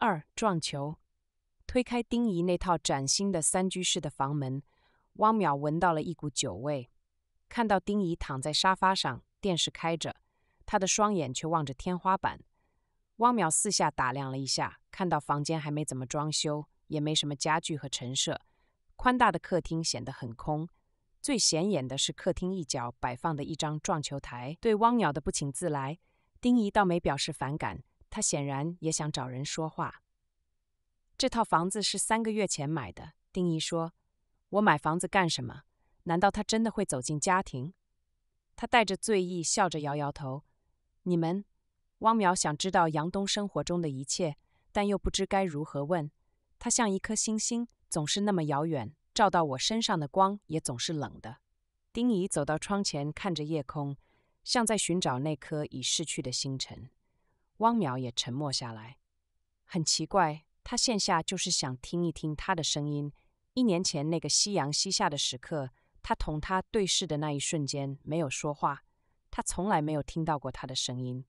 二撞球推开丁仪那套崭新的三居室的房门，汪淼闻到了一股酒味，看到丁仪躺在沙发上，电视开着，他的双眼却望着天花板。汪淼四下打量了一下，看到房间还没怎么装修，也没什么家具和陈设，宽大的客厅显得很空。最显眼的是客厅一角摆放的一张撞球台。对汪淼的不请自来，丁仪倒没表示反感。他显然也想找人说话。这套房子是三个月前买的。丁姨说：“我买房子干什么？难道他真的会走进家庭？”他带着醉意，笑着摇摇头。你们，汪淼想知道杨东生活中的一切，但又不知该如何问。他像一颗星星，总是那么遥远，照到我身上的光也总是冷的。丁仪走到窗前，看着夜空，像在寻找那颗已逝去的星辰。汪淼也沉默下来，很奇怪，他线下就是想听一听他的声音。一年前那个夕阳西下的时刻，他同他对视的那一瞬间没有说话，他从来没有听到过他的声音。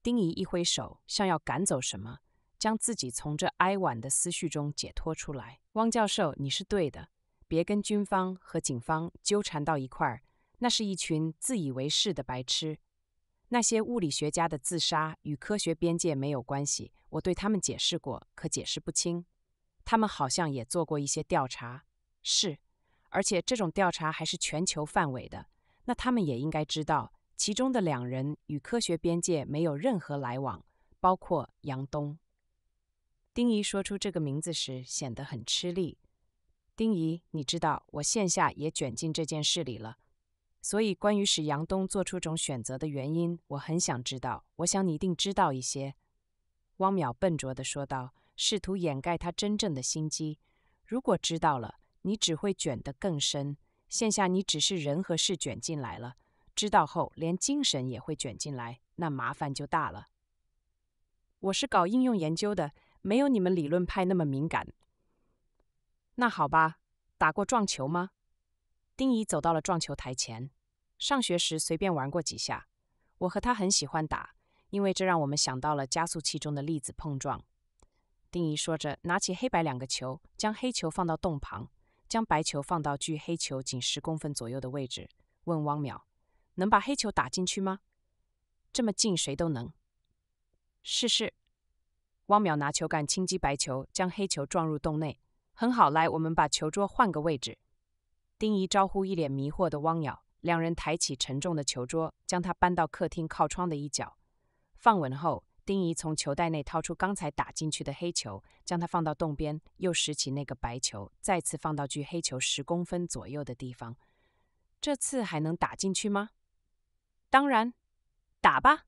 丁仪一挥手，像要赶走什么，将自己从这哀婉的思绪中解脱出来。汪教授，你是对的，别跟军方和警方纠缠到一块儿，那是一群自以为是的白痴。那些物理学家的自杀与科学边界没有关系，我对他们解释过，可解释不清。他们好像也做过一些调查，是，而且这种调查还是全球范围的。那他们也应该知道，其中的两人与科学边界没有任何来往，包括杨东。丁仪说出这个名字时显得很吃力。丁仪，你知道，我线下也卷进这件事里了。所以，关于使杨东做出种选择的原因，我很想知道。我想你一定知道一些。”汪淼笨拙地说道，试图掩盖他真正的心机。如果知道了，你只会卷得更深。现下你只是人和事卷进来了，知道后连精神也会卷进来，那麻烦就大了。我是搞应用研究的，没有你们理论派那么敏感。那好吧，打过撞球吗？丁仪走到了撞球台前。上学时随便玩过几下，我和他很喜欢打，因为这让我们想到了加速器中的粒子碰撞。丁仪说着，拿起黑白两个球，将黑球放到洞旁，将白球放到距黑球仅十公分左右的位置，问汪淼：“能把黑球打进去吗？”“这么近谁都能。”“试试。”汪淼拿球杆轻击白球，将黑球撞入洞内。很好，来，我们把球桌换个位置。丁仪招呼一脸迷惑的汪淼。两人抬起沉重的球桌，将它搬到客厅靠窗的一角，放稳后，丁怡从球袋内掏出刚才打进去的黑球，将它放到洞边，又拾起那个白球，再次放到距黑球十公分左右的地方。这次还能打进去吗？当然，打吧。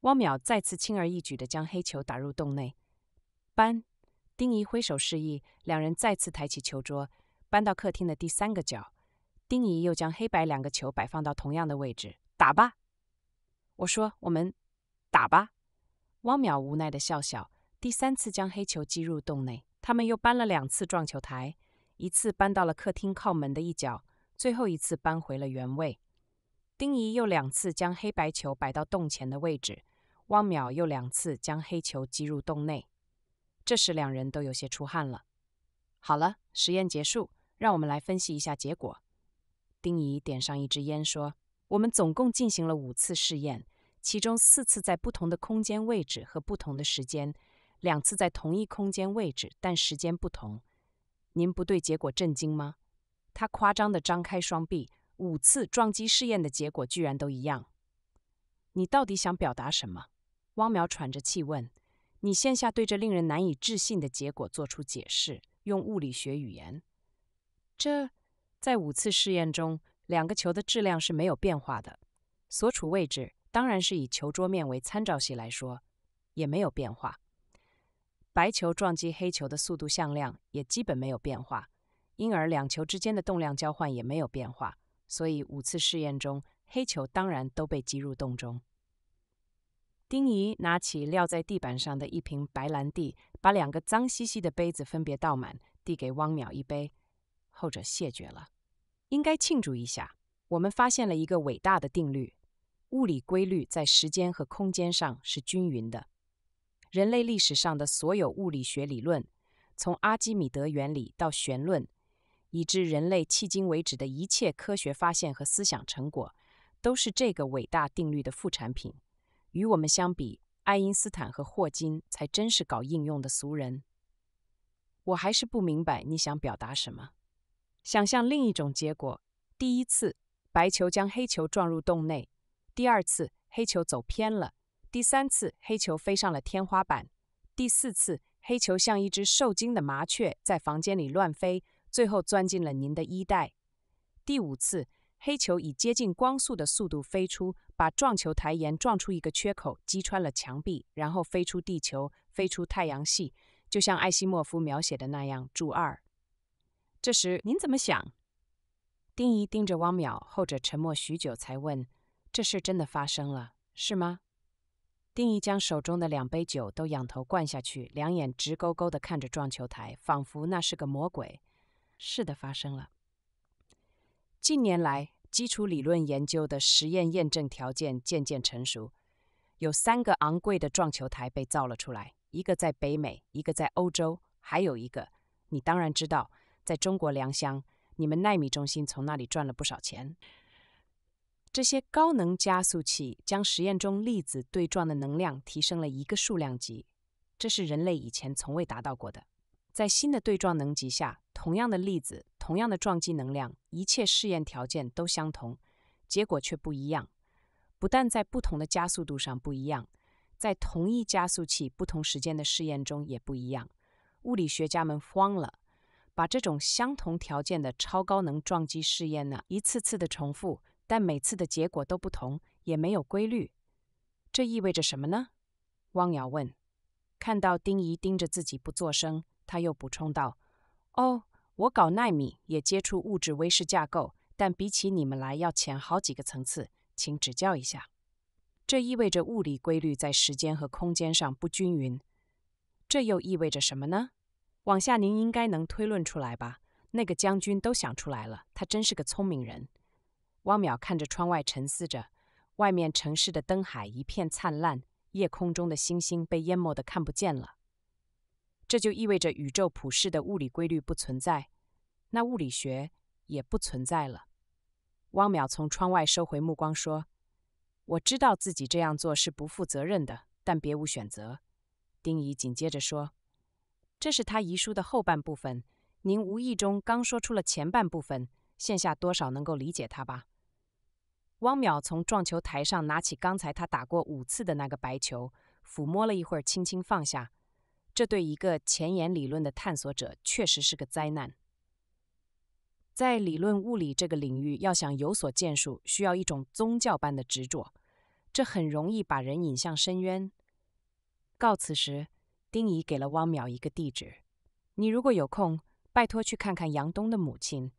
汪淼再次轻而易举地将黑球打入洞内。搬，丁怡挥手示意，两人再次抬起球桌，搬到客厅的第三个角。丁仪又将黑白两个球摆放到同样的位置，打吧。我说：“我们打吧。”汪淼无奈地笑笑。第三次将黑球击入洞内。他们又搬了两次撞球台，一次搬到了客厅靠门的一角，最后一次搬回了原位。丁仪又两次将黑白球摆到洞前的位置，汪淼又两次将黑球击入洞内。这时两人都有些出汗了。好了，实验结束，让我们来分析一下结果。丁仪点上一支烟，说：“我们总共进行了五次试验，其中四次在不同的空间位置和不同的时间，两次在同一空间位置但时间不同。您不对结果震惊吗？”他夸张地张开双臂：“五次撞击试验的结果居然都一样！你到底想表达什么？”汪淼喘着气问：“你线下对这令人难以置信的结果做出解释，用物理学语言？这……”在五次试验中，两个球的质量是没有变化的，所处位置当然是以球桌面为参照系来说，也没有变化。白球撞击黑球的速度向量也基本没有变化，因而两球之间的动量交换也没有变化。所以五次试验中，黑球当然都被击入洞中。丁仪拿起撂在地板上的一瓶白兰地，把两个脏兮兮的杯子分别倒满，递给汪淼一杯。后者谢绝了，应该庆祝一下。我们发现了一个伟大的定律：物理规律在时间和空间上是均匀的。人类历史上的所有物理学理论，从阿基米德原理到弦论，以至人类迄今为止的一切科学发现和思想成果，都是这个伟大定律的副产品。与我们相比，爱因斯坦和霍金才真是搞应用的俗人。我还是不明白你想表达什么。想象另一种结果：第一次，白球将黑球撞入洞内；第二次，黑球走偏了；第三次，黑球飞上了天花板；第四次，黑球像一只受惊的麻雀，在房间里乱飞，最后钻进了您的衣袋；第五次，黑球以接近光速的速度飞出，把撞球台沿撞出一个缺口，击穿了墙壁，然后飞出地球，飞出太阳系，就像艾西莫夫描写的那样。注二。这时您怎么想？丁仪盯着汪淼，后者沉默许久，才问：“这事真的发生了，是吗？”丁仪将手中的两杯酒都仰头灌下去，两眼直勾勾的看着撞球台，仿佛那是个魔鬼。“是的，发生了。”近年来，基础理论研究的实验验证条件渐渐成熟，有三个昂贵的撞球台被造了出来，一个在北美，一个在欧洲，还有一个，你当然知道。在中国良乡，你们纳米中心从那里赚了不少钱。这些高能加速器将实验中粒子对撞的能量提升了一个数量级，这是人类以前从未达到过的。在新的对撞能级下，同样的粒子，同样的撞击能量，一切试验条件都相同，结果却不一样。不但在不同的加速度上不一样，在同一加速器不同时间的试验中也不一样。物理学家们慌了。把这种相同条件的超高能撞击试验呢，一次次的重复，但每次的结果都不同，也没有规律。这意味着什么呢？汪瑶问。看到丁仪盯着自己不作声，他又补充道：“哦，我搞纳米，也接触物质微视架构，但比起你们来要浅好几个层次，请指教一下。”这意味着物理规律在时间和空间上不均匀。这又意味着什么呢？往下您应该能推论出来吧？那个将军都想出来了，他真是个聪明人。汪淼看着窗外沉思着，外面城市的灯海一片灿烂，夜空中的星星被淹没的看不见了。这就意味着宇宙普世的物理规律不存在，那物理学也不存在了。汪淼从窗外收回目光说：“我知道自己这样做是不负责任的，但别无选择。”丁仪紧接着说。这是他遗书的后半部分，您无意中刚说出了前半部分，现下多少能够理解他吧？汪淼从撞球台上拿起刚才他打过五次的那个白球，抚摸了一会儿，轻轻放下。这对一个前沿理论的探索者确实是个灾难。在理论物理这个领域，要想有所建树，需要一种宗教般的执着，这很容易把人引向深渊。告辞时。丁仪给了汪淼一个地址，你如果有空，拜托去看看杨东的母亲。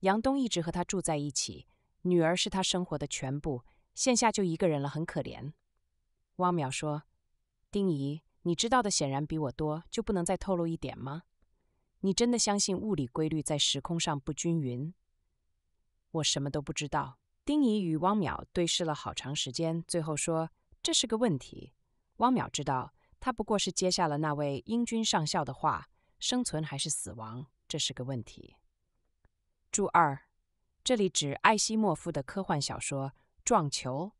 杨东一直和他住在一起，女儿是他生活的全部，现下就一个人了，很可怜。汪淼说：“丁仪，你知道的显然比我多，就不能再透露一点吗？你真的相信物理规律在时空上不均匀？我什么都不知道。”丁仪与汪淼对视了好长时间，最后说：“这是个问题。”汪淼知道。他不过是接下了那位英军上校的话：“生存还是死亡，这是个问题。”注二，这里指艾希莫夫的科幻小说《撞球》。